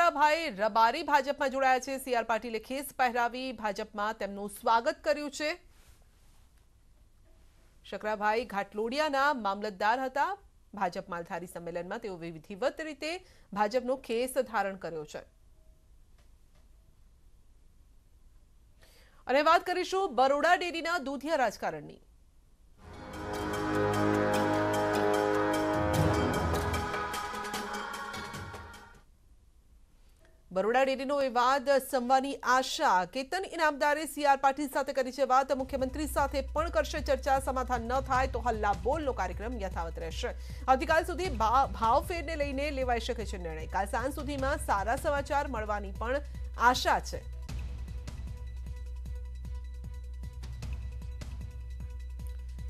ઠાકરાભાઈ રબારી ભાજપમાં જોડાયા છે સી પાટીલે ખેસ પહેરાવી ભાજપમાં તેમનું સ્વાગત કર્યું છે શકરાભાઈ ઘાટલોડિયાના મામલતદાર હતા ભાજપ માલધારી સંમેલનમાં તેઓ વિધિવત રીતે ભાજપનો ખેસ ધારણ કર્યો છે અને વાત કરીશું બરોડા ડેરીના દૂધિયા રાજકારણની બરોડા ડેરીનો વિવાદ સંવાની આશા કેતન ઇનામદારે સીઆર પાટીલ સાથે કરી છે વાત મુખ્યમંત્રી સાથે પણ કરશે ચર્ચા સમાધાન ન થાય તો હલ્લા બોલનો કાર્યક્રમ યથાવત રહેશે આવતીકાલ સુધી ભાવ ફેરને લઈને લેવાઈ શકે છે નિર્ણય કાલ સાંજ સુધીમાં સારા સમાચાર મળવાની પણ આશા છે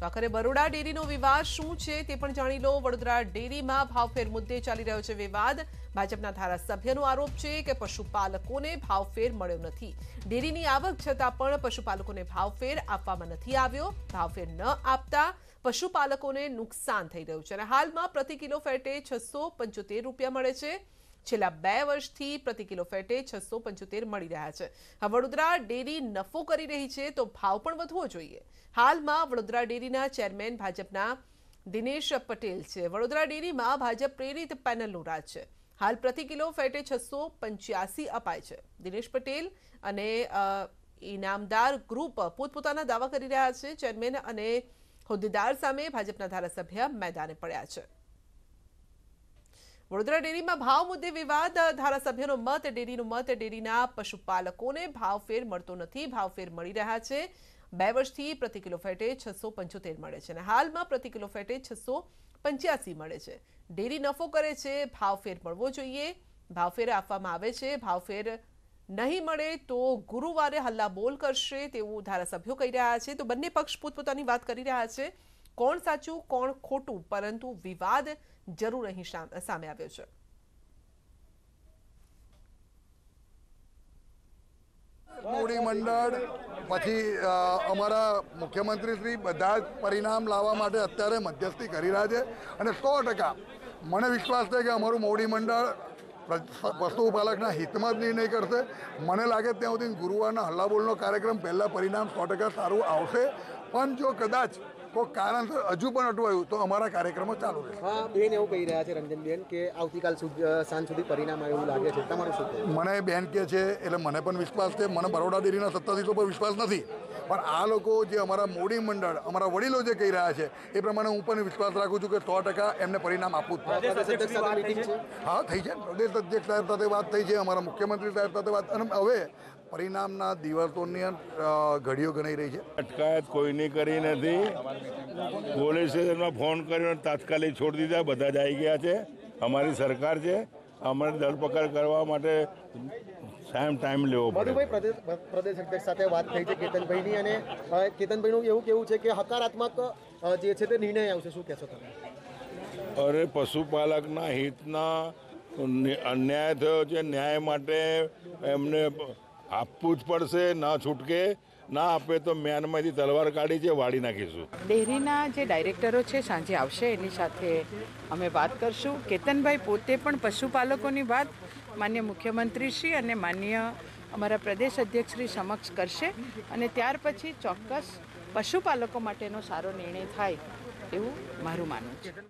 તો આખરે બરોડા ડેરીનો વિવાદ શું છે તે પણ જાણી લો વડોદરા ડેરીમાં ભાવફેર મુદ્દે ચાલી રહ્યો છે વિવાદ ભાજપના ધારાસભ્યનો આરોપ છે કે પશુપાલકોને ભાવફેર મળ્યો નથી ડેરીની આવક છતાં પણ પશુપાલકોને ભાવફેર આપવામાં નથી આવ્યો ભાવફેર ન આપતા પશુપાલકોને નુકસાન થઈ રહ્યું છે અને હાલમાં પ્રતિ કિલો ફેટે છસો રૂપિયા મળે છે તેલા બે વર્ષથી પ્રતિ કિલો ફેટે 675 મળી રહ્યા છે. હ વડોદરા ડેરી નફો કરી રહી છે તો ભાવ પણ વધવો જોઈએ. હાલમાં વડોદરા ડેરીના ચેરમેન ભાજપના દિનેશ પટેલ છે. વડોદરા ડેરીમાં ભાજપ પ્રેરિત પેનલોરા છે. હાલ પ્રતિ કિલો ફેટે 685 અપાય છે. દિનેશ પટેલ અને ઇનામદાર ગ્રુપ પોતપોતાના દાવો કરી રહ્યા છે. ચેરમેન અને હોદ્દેદાર સામે ભાજપના ધારાસભ્ય મેદાન에 પડ્યા છે. વડોદરા ડેરીમાં ભાવ મુદ્દે વિવાદ ધારાસભ્યનો મત ડેરીનું મત ડેરીના પશુપાલકોને ભાવફેર મળતો નથી ભાવફેર મળી રહ્યા છે બે વર્ષથી પ્રતિ કિલો ફેટે છસો પંચોતેર મળે છે અને હાલમાં પ્રતિ કિલો ફેટે છસો પંચ્યાસી મળે છે ડેરી નફો કરે છે ભાવફેર મળવો જોઈએ ભાવફેર આપવામાં આવે છે ભાવફેર નહીં મળે તો ગુરુવારે હલ્લા બોલ કરશે તેવું ધારાસભ્યો કહી રહ્યા છે તો બંને પક્ષ પોતપોતાની વાત કરી રહ્યા છે કોણ સાચું કોણ ખોટું પરંતુ વિવાદ જરૂર અહીં સામે આવ્યો છે મોડી મંડળ પછી અમારા મુખ્યમંત્રીશ્રી બધા જ પરિણામ લાવવા માટે અત્યારે મધ્યસ્થી કરી રહ્યા છે અને સો ટકા મને વિશ્વાસ છે કે અમારું મોવડી મંડળ પશુપાલકના હિતમાં જ નિર્ણય કરશે મને લાગે ત્યાં સુધી ગુરુવારના હલ્લાબોલનો કાર્યક્રમ પહેલાં પરિણામ સો ટકા સારું આવશે પણ જો કદાચ કોઈ કારણ હજુ પણ અટવાયું તો અમારા કાર્યક્રમો ચાલુ રહેશે હા બેન એવું કહી રહ્યા છે રંજન બેન કે આવતીકાલ સાંજ સુધી પરિણામ એવું લાગે છે તમારું શું મને બેન કહે છે એટલે મને પણ વિશ્વાસ છે મને બરોડા ડેરીના સત્તાધીશો પર વિશ્વાસ નથી પણ આ લોકો જે અમારા મોડી મંડળ અમારા વડીલો જે કહી રહ્યા છે એ પ્રમાણે હું પણ વિશ્વાસ રાખું છું કે સો ટકા એમને પરિણામ આપવું જ પડે હા થઈ છે પ્રદેશ અધ્યક્ષ સાહેબ સાથે વાત થઈ છે અમારા મુખ્યમંત્રી સાહેબ સાથે વાત અને હવે પરિણામના દિવસોની ઘડીઓ ગણાઈ રહી છે અટકાયત કોઈની કરી નથી પોલીસ સ્ટેશનમાં ફોન કર્યો તાત્કાલિક છોડી દીધા બધા જ આવી ગયા છે અમારી સરકાર છે અમારે ધરપકડ કરવા માટે સાહેબ ટાઈમ લેવો પડે પ્રદેશ અધ્યક્ષ સાથે વાત થઈ છે કેતનભાઈની અને કેતનભાઈનું એવું કેવું છે કે હકારાત્મક જે છે તે નિર્ણય આવશે શું કહેશો તમે અરે પશુપાલકના હિતના અન્યાય થયો છે ન્યાય માટે એમને આપવું જ પડશે ના છૂટકે ના આપે તો મ્યાનમાંથી તલવાર કાઢી છે વાળી નાખીશું ડેરીના જે ડાયરેક્ટરો છે સાંજે આવશે એની સાથે અમે વાત કરશું કેતનભાઈ પોતે પણ પશુપાલકોની વાત માન્ય મુખ્યમંત્રી શ્રી અને માન્ય અમારા પ્રદેશ અધ્યક્ષશ્રી સમક્ષ કરશે અને ત્યાર પછી ચોક્કસ પશુપાલકો માટેનો સારો નિર્ણય થાય એવું મારું માનવું છે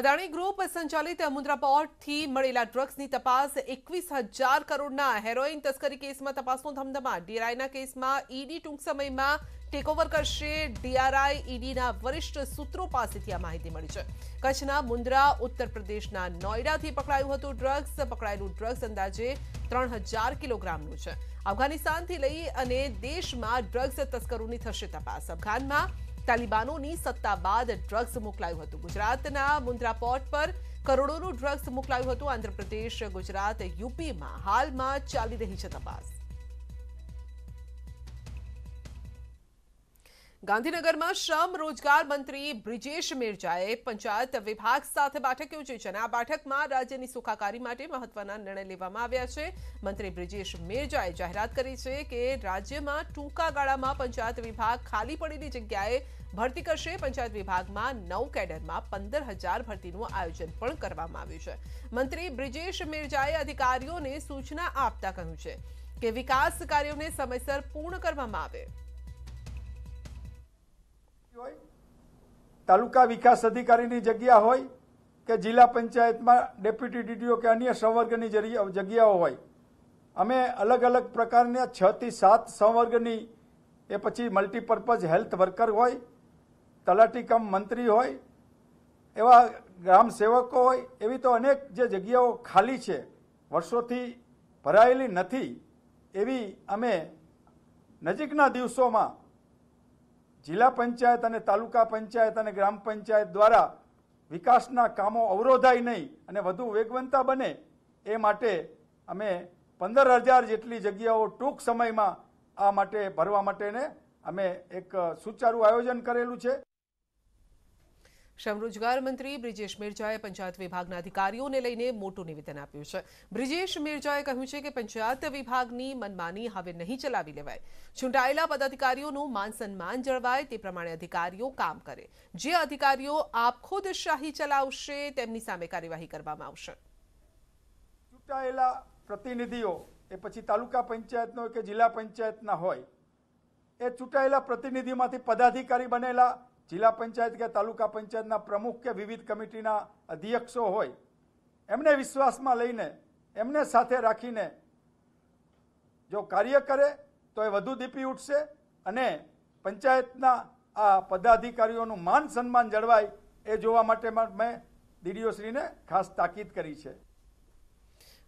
અદાણી ગ્રુપ સંચાલિત મુન્દ્રા પોર્ટથી મળેલા ડ્રગ્સની તપાસ એકવીસ હજાર કરોડના હેરોઇન તસ્કરી કેસમાં તપાસનો ધમધમા ડીઆરઆઈના કેસમાં ઈડી ટૂંક સમયમાં ટેકઓવર કરશે ડીઆરઆઈ ઈડીના વરિષ્ઠ સૂત્રો પાસેથી આ માહિતી મળી છે કચ્છના મુન્દ્રા ઉત્તર પ્રદેશના નોઈડાથી પકડાયું હતું ડ્રગ્સ પકડાયેલું ડ્રગ્સ અંદાજે ત્રણ હજાર કિલોગ્રામનું છે અફઘાનિસ્તાનથી લઈ અને દેશમાં ડ્રગ્સ તસ્કરોની થશે તપાસ અફઘાનમાં તાલિબાનોની સત્તા બાદ ડ્રગ્સ મોકલાયું હતું ગુજરાતના મુન્દ્રા પોર્ટ પર કરોડોનું ડ્રગ્સ મોકલાયું હતું આંધ્રપ્રદેશ ગુજરાત યુપીમાં હાલમાં ચાલી રહી છે તપાસ ગાંધીનગરમાં શ્રમ રોજગાર મંત્રી બ્રિજેશ મેરજાએ પંચાયત વિભાગ સાથે બેઠક યોજી છે અને આ બેઠકમાં રાજ્યની સુખાકારી માટે મહત્વના નિર્ણય લેવામાં આવ્યા છે મંત્રી બ્રિજેશ મેરજાએ જાહેરાત કરી છે કે રાજ્યમાં ટૂંકા ગાળામાં પંચાયત વિભાગ ખાલી પડેલી જગ્યાએ ભરતી કરશે પંચાયત વિભાગમાં નવ કેડરમાં પંદર હજાર ભરતીનું આયોજન પણ કરવામાં આવ્યું છે મંત્રી બ્રિજેશ મેરજાએ અધિકારીઓને સૂચના આપતા કહ્યું છે કે વિકાસ કાર્યોને સમયસર પૂર્ણ કરવામાં આવે હોય તાલુકા વિકાસ અધિકારીની જગ્યા હોય કે જિલ્લા પંચાયતમાં ડેપ્યુટી ડીડીઓ કે અન્ય સંવર્ગની જગ્યાઓ હોય અમે અલગ અલગ પ્રકારના છ થી સાત સંવર્ગની એ પછી મલ્ટીપર્પઝ હેલ્થ વર્કર હોય તલાટી કમ મંત્રી હોય એવા ગ્રામ સેવકો હોય એવી તો અનેક જે જગ્યાઓ ખાલી છે વર્ષોથી ભરાયેલી નથી એવી અમે નજીકના દિવસોમાં જિલ્લા પંચાયત અને તાલુકા પંચાયત અને ગ્રામ પંચાયત દ્વારા વિકાસના કામો અવરોધાય નહીં અને વધુ વેગવંતા બને એ માટે અમે પંદર હજાર જેટલી જગ્યાઓ ટૂંક સમયમાં આ માટે ભરવા માટેને અમે એક સુચારું આયોજન કરેલું છે શ્રમરોજગાર મંત્રી બ્રિજેશ મિરજાએ પંચાયત વિભાગના અધિકારીઓને લઈને મોટું નિવેદન આપ્યું છે બ્રિજેશ મિરજાએ કહ્યું છે કે પંચાયત વિભાગની મનમાની હવે નહીં ચલાવી લેવાય ચૂંટાયેલા પદાધિકારીઓનું માન સન્માન જળવાય તે પ્રમાણે અધિકારીઓ કામ કરે જે અધિકારીઓ શાહી ચલાવશે તેમની સામે કાર્યવાહી કરવામાં આવશે ચૂંટાયેલા પ્રતિનિધિઓ એ પછી તાલુકા પંચાયતનો કે જિલ્લા પંચાયતના હોય એ ચૂંટાયેલા પ્રતિનિધિમાંથી પદાધિકારી બનેલા જિલ્લા પંચાયત કે તાલુકા પંચાયતના પ્રમુખ કે વિવિધ કમિટીના અધ્યક્ષો હોય એમને વિશ્વાસમાં લઈને એમને સાથે રાખીને જો કાર્ય કરે તો એ વધુ દીપી ઉઠશે અને પંચાયતના આ પદાધિકારીઓનું માન સન્માન જળવાય એ જોવા માટે મેં ડીડીઓશ્રીને ખાસ તાકીદ કરી છે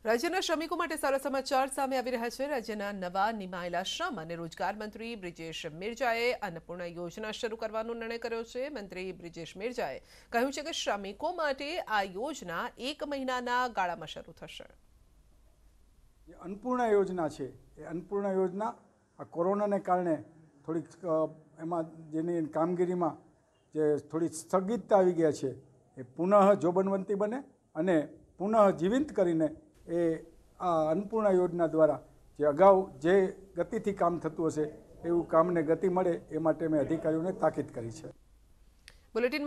રાજ્યના શ્રમિકો માટે સારા સમાચાર સામે આવી રહ્યા છે રાજ્યના નવા નિમાયેલા શ્રમ અને રોજગાર મંત્રી બ્રિજેશ મિર્જાએ અન્નપૂર્ણા યોજના શરૂ કરવાનો નિર્ણય કર્યો છે મંત્રી બ્રિજેશ મિર્જાએ કહ્યું છે કે શ્રમિકો માટે આ યોજના એક મહિનાના ગાળામાં શરૂ થશે જે અન્નપૂર્ણા યોજના છે એ અન્નપૂર્ણા યોજના આ કોરોનાને કારણે થોડીક એમાં જેની કામગીરીમાં જે થોડી સ્થગિતતા આવી ગયા છે એ પુનઃ જોબનવંતી બને અને પુનઃ જીવિંત કરીને એ આ અન્નપૂર્ણા યોજના દ્વારા જે અગાઉ જે ગતિથી કામ થતું હશે એવું કામને ગતિ મળે એ માટે મેં અધિકારીઓને તાકીદ કરી છે